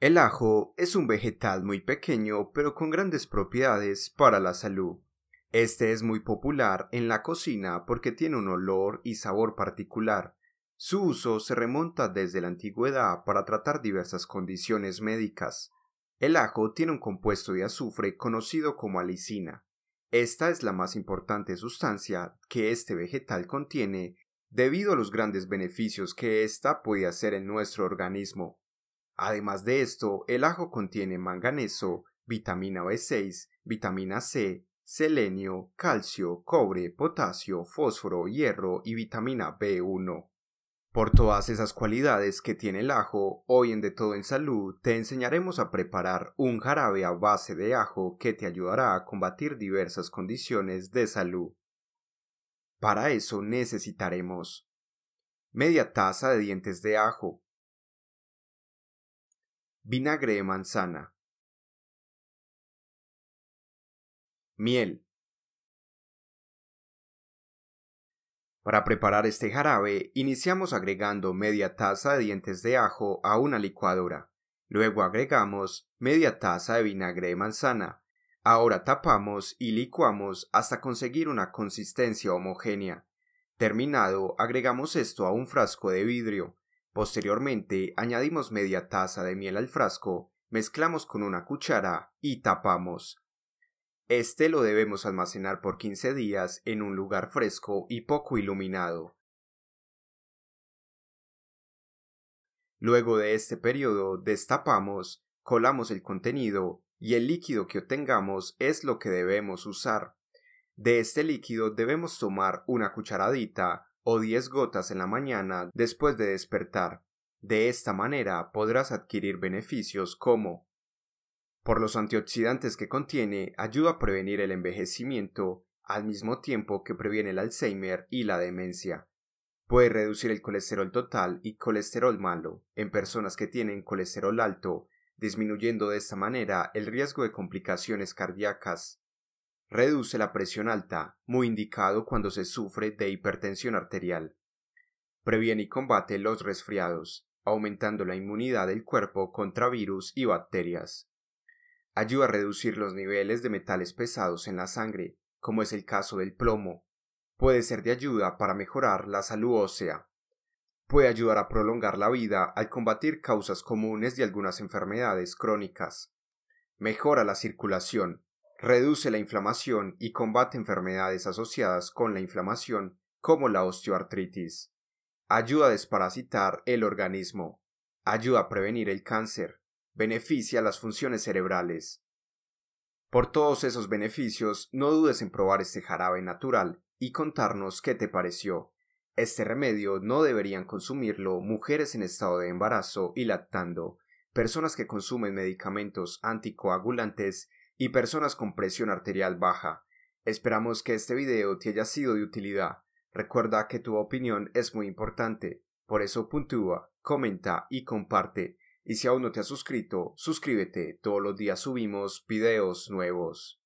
El ajo es un vegetal muy pequeño pero con grandes propiedades para la salud. Este es muy popular en la cocina porque tiene un olor y sabor particular. Su uso se remonta desde la antigüedad para tratar diversas condiciones médicas. El ajo tiene un compuesto de azufre conocido como alicina. Esta es la más importante sustancia que este vegetal contiene debido a los grandes beneficios que ésta puede hacer en nuestro organismo. Además de esto, el ajo contiene manganeso, vitamina B6, vitamina C, selenio, calcio, cobre, potasio, fósforo, hierro y vitamina B1. Por todas esas cualidades que tiene el ajo, hoy en De Todo en Salud te enseñaremos a preparar un jarabe a base de ajo que te ayudará a combatir diversas condiciones de salud. Para eso necesitaremos media taza de dientes de ajo, vinagre de manzana, miel. Para preparar este jarabe, iniciamos agregando media taza de dientes de ajo a una licuadora. Luego agregamos media taza de vinagre de manzana. Ahora tapamos y licuamos hasta conseguir una consistencia homogénea. Terminado, agregamos esto a un frasco de vidrio. Posteriormente, añadimos media taza de miel al frasco, mezclamos con una cuchara y tapamos. Este lo debemos almacenar por 15 días en un lugar fresco y poco iluminado. Luego de este periodo destapamos, colamos el contenido y el líquido que obtengamos es lo que debemos usar. De este líquido debemos tomar una cucharadita o 10 gotas en la mañana después de despertar. De esta manera podrás adquirir beneficios como por los antioxidantes que contiene, ayuda a prevenir el envejecimiento, al mismo tiempo que previene el Alzheimer y la demencia. Puede reducir el colesterol total y colesterol malo en personas que tienen colesterol alto, disminuyendo de esta manera el riesgo de complicaciones cardíacas. Reduce la presión alta, muy indicado cuando se sufre de hipertensión arterial. Previene y combate los resfriados, aumentando la inmunidad del cuerpo contra virus y bacterias. Ayuda a reducir los niveles de metales pesados en la sangre, como es el caso del plomo. Puede ser de ayuda para mejorar la salud ósea. Puede ayudar a prolongar la vida al combatir causas comunes de algunas enfermedades crónicas. Mejora la circulación, reduce la inflamación y combate enfermedades asociadas con la inflamación como la osteoartritis, ayuda a desparasitar el organismo, ayuda a prevenir el cáncer, beneficia las funciones cerebrales. Por todos esos beneficios, no dudes en probar este jarabe natural y contarnos qué te pareció. Este remedio no deberían consumirlo mujeres en estado de embarazo y lactando, personas que consumen medicamentos anticoagulantes y personas con presión arterial baja. Esperamos que este video te haya sido de utilidad. Recuerda que tu opinión es muy importante, por eso puntúa, comenta y comparte. Y si aún no te has suscrito, suscríbete, todos los días subimos videos nuevos.